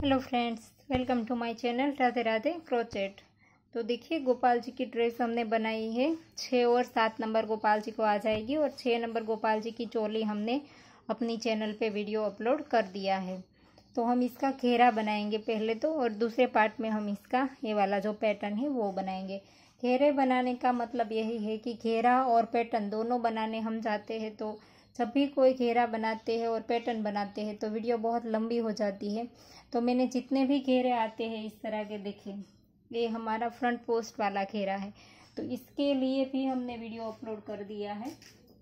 hello friends welcome to my channel Radhe Radhe crochet तो देखिए गोपाल जी की ड्रेस हमने बनाई है छः और सात नंबर गोपाल जी को आ जाएगी और छः नंबर गोपाल जी की चोली हमने अपनी चैनल पे वीडियो अपलोड कर दिया है तो हम इसका घेरा बनाएंगे पहले तो और दूसरे पार्ट में हम इसका ये वाला जो पैटर्न है वो बनाएंगे घेरे बनाने का मतलब यही है कि घेरा और पैटर्न दोनों बनाने हम जाते हैं तो जब भी कोई घेरा बनाते हैं और पैटर्न बनाते हैं तो वीडियो बहुत लंबी हो जाती है तो मैंने जितने भी घेरे आते हैं इस तरह के देखे ये हमारा फ्रंट पोस्ट वाला घेरा है तो इसके लिए भी हमने वीडियो अपलोड कर दिया है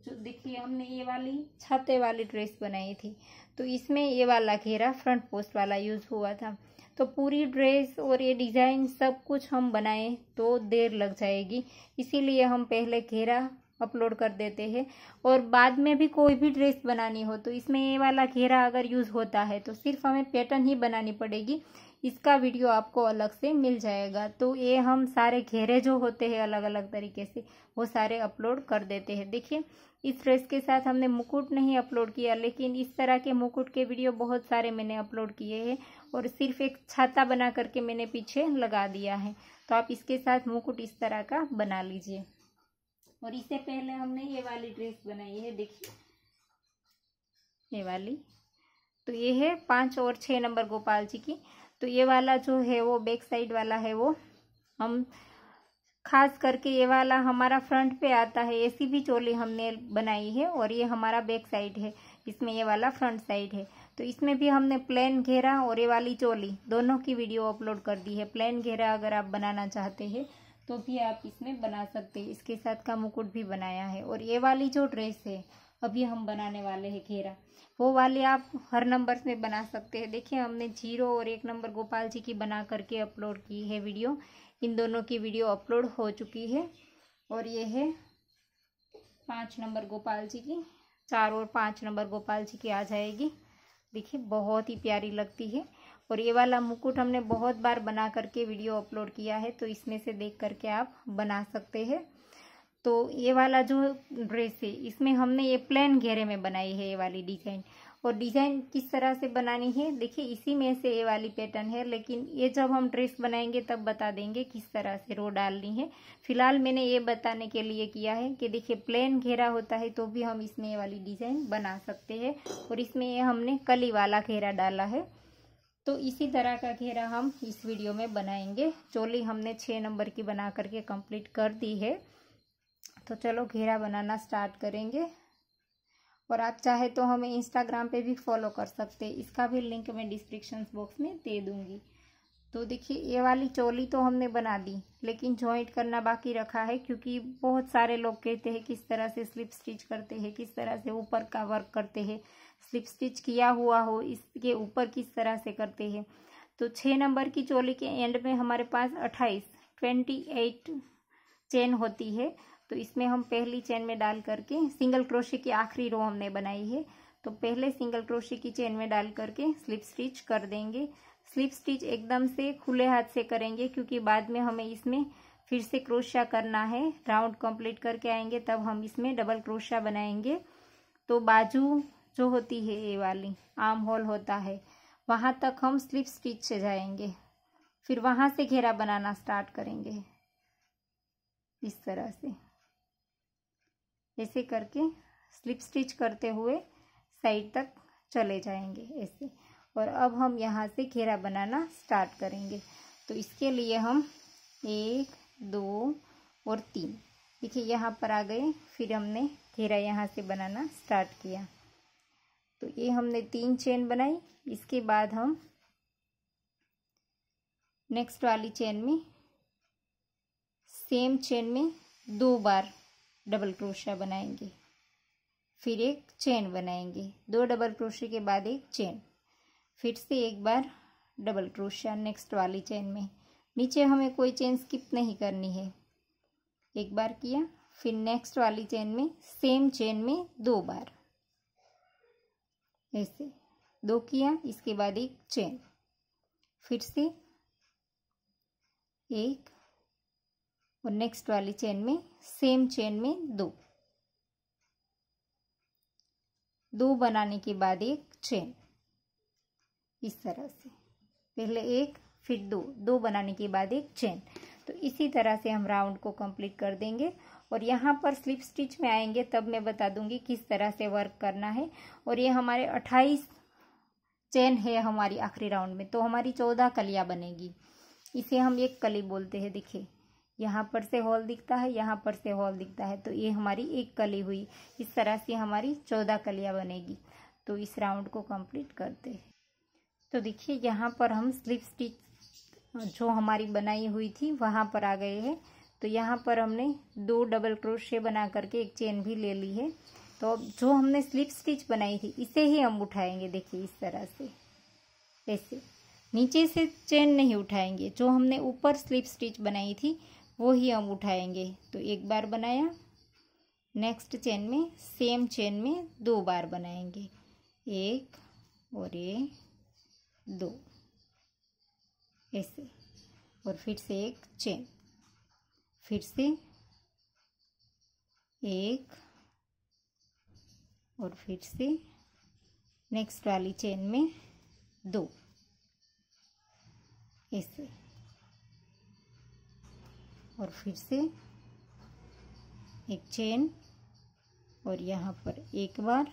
जो देखिए हमने ये वाली छाते वाली ड्रेस बनाई थी तो इसमें ये वाला घेरा फ्रंट पोस्ट वाला यूज़ हुआ था तो पूरी ड्रेस और ये डिज़ाइन सब कुछ हम बनाएं तो देर लग जाएगी इसीलिए हम पहले घेरा अपलोड कर देते हैं और बाद में भी कोई भी ड्रेस बनानी हो तो इसमें ये वाला घेरा अगर यूज़ होता है तो सिर्फ हमें पैटर्न ही बनानी पड़ेगी इसका वीडियो आपको अलग से मिल जाएगा तो ये हम सारे घेरे जो होते हैं अलग अलग तरीके से वो सारे अपलोड कर देते हैं देखिए इस ड्रेस के साथ हमने मुकुट नहीं अपलोड किया लेकिन इस तरह के मुकुट के वीडियो बहुत सारे मैंने अपलोड किए हैं और सिर्फ एक छाता बना करके मैंने पीछे लगा दिया है तो आप इसके साथ मुकुट इस तरह का बना लीजिए और इससे पहले हमने ये वाली ड्रेस बनाई है देखिए ये वाली तो ये है पांच और छः नंबर गोपाल जी की तो ये वाला जो है वो बैक साइड वाला है वो हम खास करके ये वाला हमारा फ्रंट पे आता है ऐसी भी चोली हमने बनाई है और ये हमारा बैक साइड है इसमें ये वाला फ्रंट साइड है तो इसमें भी हमने प्लेन घेरा और ये वाली चोली दोनों की वीडियो अपलोड कर दी है प्लेन घेरा अगर आप बनाना चाहते हैं तो भी आप इसमें बना सकते हैं इसके साथ का मुकुट भी बनाया है और ये वाली जो ड्रेस है अभी हम बनाने वाले हैं घेरा वो वाले आप हर नंबर में बना सकते हैं देखिए हमने जीरो और एक नंबर गोपाल जी की बना करके अपलोड की है वीडियो इन दोनों की वीडियो अपलोड हो चुकी है और ये है पाँच नंबर गोपाल जी की चार और पाँच नंबर गोपाल जी की आ जाएगी देखिए बहुत ही प्यारी लगती है और ये वाला मुकुट हमने बहुत बार बना करके वीडियो अपलोड किया है तो इसमें से देख करके आप बना सकते हैं तो ये वाला जो ड्रेस है इसमें हमने ये प्लेन घेरे में बनाई है ये वाली डिजाइन और डिजाइन किस तरह से बनानी है देखिए इसी में से ये वाली पैटर्न है लेकिन ये जब हम ड्रेस बनाएंगे तब बता देंगे किस तरह से रो डालनी है फिलहाल मैंने ये बताने के लिए किया है कि देखिए प्लेन घेरा होता है तो भी हम इसमें ये वाली डिजाइन बना सकते हैं और इसमें ये हमने कली वाला घेरा डाला है तो इसी तरह का घेरा हम इस वीडियो में बनाएंगे चोली हमने छः नंबर की बना करके कंप्लीट कर दी है तो चलो घेरा बनाना स्टार्ट करेंगे और आप चाहे तो हमें इंस्टाग्राम पे भी फॉलो कर सकते हैं इसका भी लिंक मैं डिस्क्रिप्शन बॉक्स में दे दूंगी तो देखिए ये वाली चोली तो हमने बना दी लेकिन जॉइंट करना बाकी रखा है क्योंकि बहुत सारे लोग कहते हैं किस तरह से स्लिप स्टिच करते हैं किस तरह से ऊपर का वर्क करते हैं स्लिप स्टिच किया हुआ हो इसके ऊपर किस तरह से करते हैं तो छः नंबर की चोली के एंड में हमारे पास अट्ठाईस ट्वेंटी एट चेन होती है तो इसमें हम पहली चेन में डाल करके सिंगल क्रोशे की आखिरी रो हमने बनाई है तो पहले सिंगल क्रोशे की चेन में डाल करके स्लिप स्टिच कर देंगे स्लिप स्टिच एकदम से खुले हाथ से करेंगे क्योंकि बाद में हमें इसमें फिर से क्रोशा करना है राउंड कंप्लीट करके आएंगे तब हम इसमें डबल क्रोशा बनाएंगे तो बाजू जो होती है ये वाली आर्म होल होता है वहाँ तक हम स्लिप स्टिच से जाएंगे फिर वहाँ से घेरा बनाना स्टार्ट करेंगे इस तरह से ऐसे करके स्लिप स्टिच करते हुए साइड तक चले जाएंगे ऐसे और अब हम यहाँ से घेरा बनाना स्टार्ट करेंगे तो इसके लिए हम एक दो और तीन देखिए यहाँ पर आ गए फिर हमने घेरा यहाँ से बनाना स्टार्ट किया तो ये हमने तीन चेन बनाई इसके बाद हम नेक्स्ट वाली चेन में सेम चेन में दो बार डबल क्रोशिया बनाएंगे फिर एक चेन बनाएंगे दो डबल क्रोशिया के बाद एक चेन फिर से एक बार डबल क्रोशिया नेक्स्ट वाली चेन में नीचे हमें कोई चेन स्किप नहीं करनी है एक बार किया फिर नेक्स्ट वाली चेन में सेम चेन में दो बार ऐसे दो किया इसके बाद एक चेन फिर से एक और नेक्स्ट वाली चेन में सेम चेन में दो दो बनाने के बाद एक चेन इस तरह से पहले एक फिर दो दो बनाने के बाद एक चेन तो इसी तरह से हम राउंड को कंप्लीट कर देंगे और यहाँ पर स्लिप स्टिच में आएंगे तब मैं बता दूंगी किस तरह से वर्क करना है और ये हमारे अट्ठाईस चेन है हमारी आखिरी राउंड में तो हमारी चौदह कलियाँ बनेगी इसे हम एक कली बोलते हैं देखिए यहाँ पर से हॉल दिखता है यहाँ पर से हॉल दिखता है तो ये हमारी एक कली हुई इस तरह से हमारी चौदह कलियाँ बनेगी तो इस राउंड को कंप्लीट करते हैं तो देखिए यहाँ पर हम स्लिप स्टिच जो हमारी बनाई हुई थी वहाँ पर आ गए हैं तो यहाँ पर हमने दो डबल क्रोशे बना करके एक चेन भी ले ली है तो अब जो हमने स्लिप स्टिच बनाई थी इसे ही हम उठाएंगे देखिए इस तरह से ऐसे नीचे से चेन नहीं उठाएंगे जो हमने ऊपर स्लिप स्टिच बनाई थी वो ही हम उठाएंगे तो एक बार बनाया नेक्स्ट चेन में सेम चेन में दो बार बनाएंगे एक और ये दो ऐसे और फिर से एक चेन फिर से एक और फिर से नेक्स्ट वाली चेन में दो ऐसे और फिर से एक चेन और यहाँ पर एक बार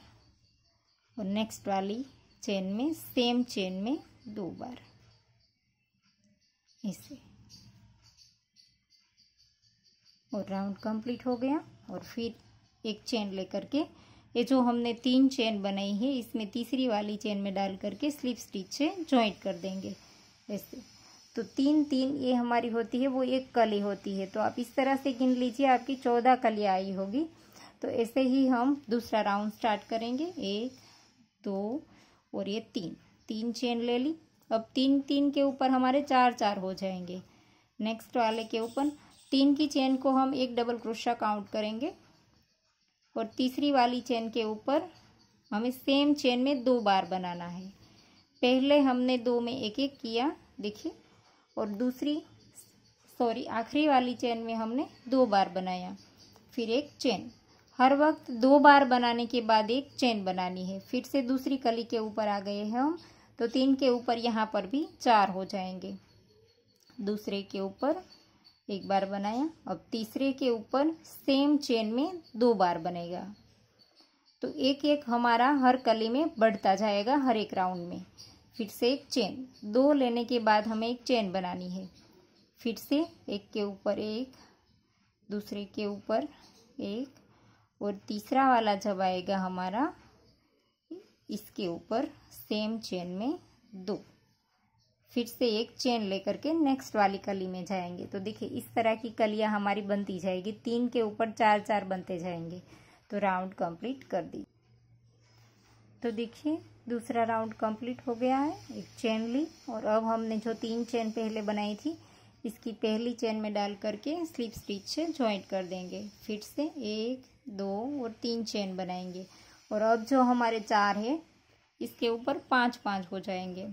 और नेक्स्ट वाली चेन में सेम चेन में दो बार इसे और राउंड कंप्लीट हो गया और फिर एक चेन लेकर के ये जो हमने तीन चेन बनाई है इसमें तीसरी वाली चेन में डाल करके स्लिप स्टिच से ज्वाइंट कर देंगे ऐसे तो तीन तीन ये हमारी होती है वो एक कली होती है तो आप इस तरह से गिन लीजिए आपकी चौदह कलियाँ आई होगी तो ऐसे ही हम दूसरा राउंड स्टार्ट करेंगे एक दो और ये तीन तीन चेन ले ली अब तीन तीन के ऊपर हमारे चार चार हो जाएंगे नेक्स्ट वाले के ऊपर तीन की चेन को हम एक डबल क्रोशा काउंट करेंगे और तीसरी वाली चेन के ऊपर हमें सेम चेन में दो बार बनाना है पहले हमने दो में एक एक किया देखिए और दूसरी सॉरी आखिरी वाली चेन में हमने दो बार बनाया फिर एक चेन हर वक्त दो बार बनाने के बाद एक चेन बनानी है फिर से दूसरी कली के ऊपर आ गए हैं हम तो तीन के ऊपर यहाँ पर भी चार हो जाएंगे दूसरे के ऊपर एक बार बनाया अब तीसरे के ऊपर सेम चेन में दो बार बनेगा तो एक एक हमारा हर कली में बढ़ता जाएगा हर एक राउंड में फिर से एक चेन दो लेने के बाद हमें एक चेन बनानी है फिर से एक के ऊपर एक दूसरे के ऊपर एक और तीसरा वाला जब आएगा हमारा इसके ऊपर सेम चेन में दो फिर से एक चेन लेकर के नेक्स्ट वाली कली में जाएंगे तो देखिए इस तरह की कलियां हमारी बनती जाएगी तीन के ऊपर चार चार बनते जाएंगे तो राउंड कंप्लीट कर दी तो देखिए दूसरा राउंड कंप्लीट हो गया है एक चेन ली और अब हमने जो तीन चेन पहले बनाई थी इसकी पहली चेन में डाल करके स्लिप स्टिच से ज्वाइंट कर देंगे फिर से एक दो और तीन चेन बनाएंगे और अब जो हमारे चार है इसके ऊपर पाँच पाँच हो जाएंगे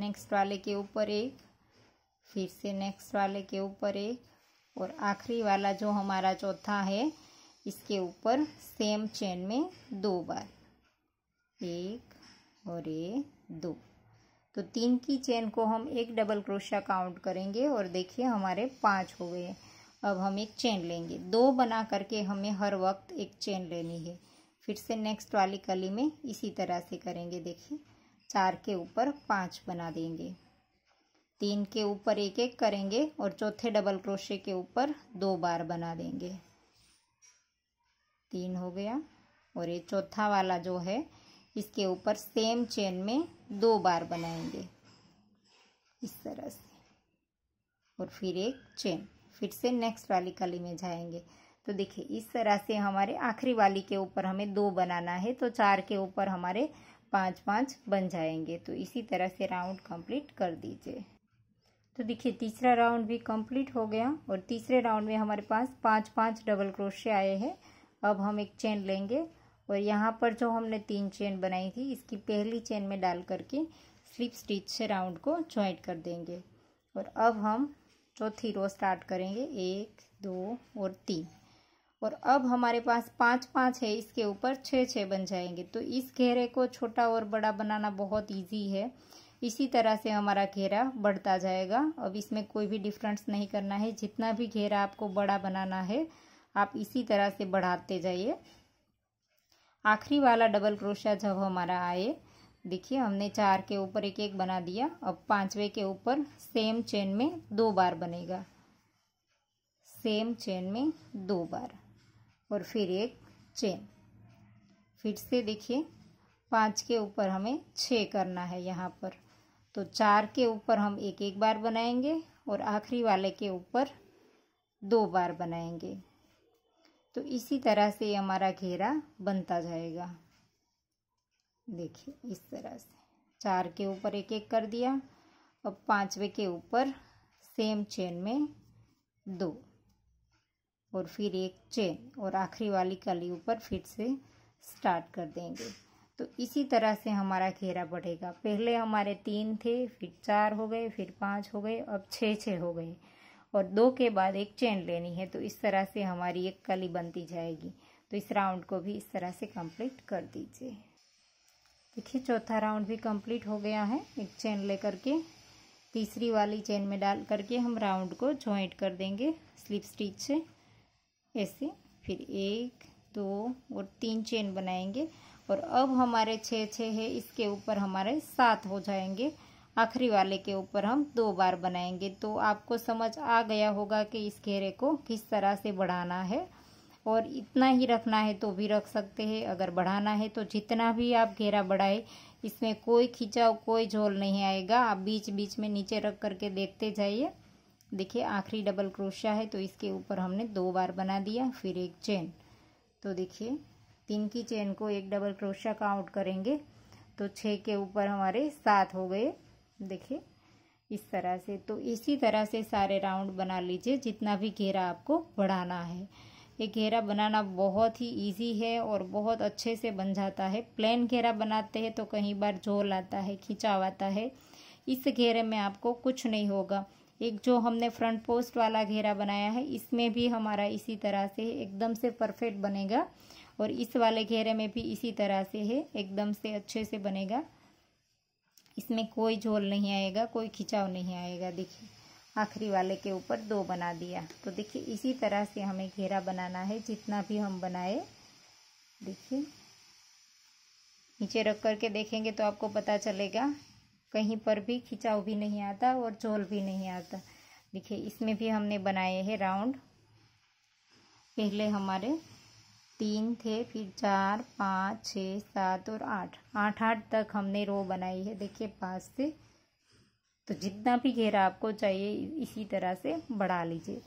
नेक्स्ट वाले के ऊपर एक फिर से नेक्स्ट वाले के ऊपर एक और आखिरी वाला जो हमारा चौथा है इसके ऊपर सेम चेन में दो बार एक और ये दो तो तीन की चेन को हम एक डबल क्रोशा काउंट करेंगे और देखिए हमारे पाँच हो गए अब हम एक चेन लेंगे दो बना करके हमें हर वक्त एक चेन लेनी है फिर से नेक्स्ट वाली कली में इसी तरह से करेंगे देखिए चार के ऊपर पांच बना देंगे तीन के ऊपर एक एक करेंगे और चौथे डबल क्रोशे के ऊपर दो बार बना देंगे तीन हो गया और ये चौथा वाला जो है इसके ऊपर सेम चेन में दो बार बनाएंगे इस तरह से और फिर एक चेन फिर से नेक्स्ट वाली कली में जाएंगे तो देखिए इस तरह से हमारे आखिरी वाली के ऊपर हमें दो बनाना है तो चार के ऊपर हमारे पाँच पाँच बन जाएंगे तो इसी तरह से राउंड कंप्लीट कर दीजिए तो देखिए तीसरा राउंड भी कंप्लीट हो गया और तीसरे राउंड में हमारे पास पाँच पाँच डबल क्रोशे आए हैं अब हम एक चेन लेंगे और यहाँ पर जो हमने तीन चेन बनाई थी इसकी पहली चेन में डाल करके स्लिप स्टिच से राउंड को ज्वाइंट कर देंगे और अब हम चौथी रो स्टार्ट करेंगे एक दो और तीन और अब हमारे पास पाँच पाँच है इसके ऊपर छः छः बन जाएंगे तो इस घेरे को छोटा और बड़ा बनाना बहुत ईजी है इसी तरह से हमारा घेरा बढ़ता जाएगा अब इसमें कोई भी डिफरेंस नहीं करना है जितना भी घेरा आपको बड़ा बनाना है आप इसी तरह से बढ़ाते जाइए आखिरी वाला डबल क्रोशा जब हमारा आए देखिए हमने चार के ऊपर एक एक बना दिया अब पांचवे के ऊपर सेम चेन में दो बार बनेगा सेम चेन में दो बार और फिर एक चेन फिर से देखिए पाँच के ऊपर हमें छः करना है यहाँ पर तो चार के ऊपर हम एक एक बार बनाएंगे और आखिरी वाले के ऊपर दो बार बनाएंगे तो इसी तरह से हमारा घेरा बनता जाएगा देखिए इस तरह से चार के ऊपर एक एक कर दिया अब पाँचवें के ऊपर सेम चेन में दो और फिर एक चेन और आखिरी वाली कली ऊपर फिर से स्टार्ट कर देंगे तो इसी तरह से हमारा घेरा बढ़ेगा पहले हमारे तीन थे फिर चार हो गए फिर पाँच हो गए अब छः छः हो गए और दो के बाद एक चेन लेनी है तो इस तरह से हमारी एक कली बनती जाएगी तो इस राउंड को भी इस तरह से कंप्लीट कर दीजिए देखिए चौथा राउंड भी कंप्लीट हो गया है एक चेन लेकर के तीसरी वाली चेन में डाल करके हम राउंड को ज्वाइंट कर देंगे स्लिप स्टिच से ऐसे फिर एक दो और तीन चेन बनाएंगे और अब हमारे छः छः है इसके ऊपर हमारे सात हो जाएंगे आखिरी वाले के ऊपर हम दो बार बनाएंगे तो आपको समझ आ गया होगा कि इस घेरे को किस तरह से बढ़ाना है और इतना ही रखना है तो भी रख सकते हैं अगर बढ़ाना है तो जितना भी आप घेरा बढ़ाए इसमें कोई खिंचाव कोई झोल नहीं आएगा आप बीच बीच में नीचे रख करके देखते जाइए देखिए आखिरी डबल क्रोशिया है तो इसके ऊपर हमने दो बार बना दिया फिर एक चेन तो देखिए तीन की चेन को एक डबल क्रोशिया काउंट करेंगे तो छः के ऊपर हमारे सात हो गए देखिए इस तरह से तो इसी तरह से सारे राउंड बना लीजिए जितना भी घेरा आपको बढ़ाना है ये घेरा बनाना बहुत ही इजी है और बहुत अच्छे से बन जाता है प्लेन घेरा बनाते हैं तो कहीं बार झोल आता है खिंचाव आता है इस घेरे में आपको कुछ नहीं होगा एक जो हमने फ्रंट पोस्ट वाला घेरा बनाया है इसमें भी हमारा इसी तरह से एकदम से परफेक्ट बनेगा और इस वाले घेरे में भी इसी तरह से है एकदम से अच्छे से बनेगा इसमें कोई झोल नहीं आएगा कोई खिंचाव नहीं आएगा देखिए आखिरी वाले के ऊपर दो बना दिया तो देखिए इसी तरह से हमें घेरा बनाना है जितना भी हम बनाए देखिए नीचे रख करके देखेंगे तो आपको पता चलेगा कहीं पर भी खिंचाव भी नहीं आता और झोल भी नहीं आता देखिए इसमें भी हमने बनाए हैं राउंड पहले हमारे तीन थे फिर चार पाँच छः सात और आठ आठ आठ तक हमने रो बनाई है देखिए पाँच से तो जितना भी घेरा आपको चाहिए इसी तरह से बढ़ा लीजिए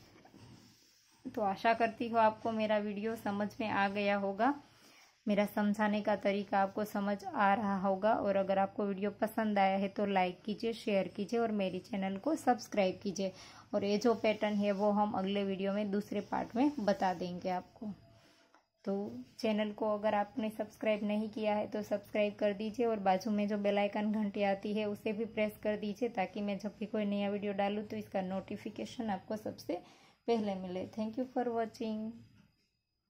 तो आशा करती हूँ आपको मेरा वीडियो समझ में आ गया होगा मेरा समझाने का तरीका आपको समझ आ रहा होगा और अगर आपको वीडियो पसंद आया है तो लाइक कीजिए शेयर कीजिए और मेरे चैनल को सब्सक्राइब कीजिए और ये जो पैटर्न है वो हम अगले वीडियो में दूसरे पार्ट में बता देंगे आपको तो चैनल को अगर आपने सब्सक्राइब नहीं किया है तो सब्सक्राइब कर दीजिए और बाजू में जो बेल आइकन घंटी आती है उसे भी प्रेस कर दीजिए ताकि मैं जब भी कोई नया वीडियो डालूँ तो इसका नोटिफिकेशन आपको सबसे पहले मिले थैंक यू फॉर वॉचिंग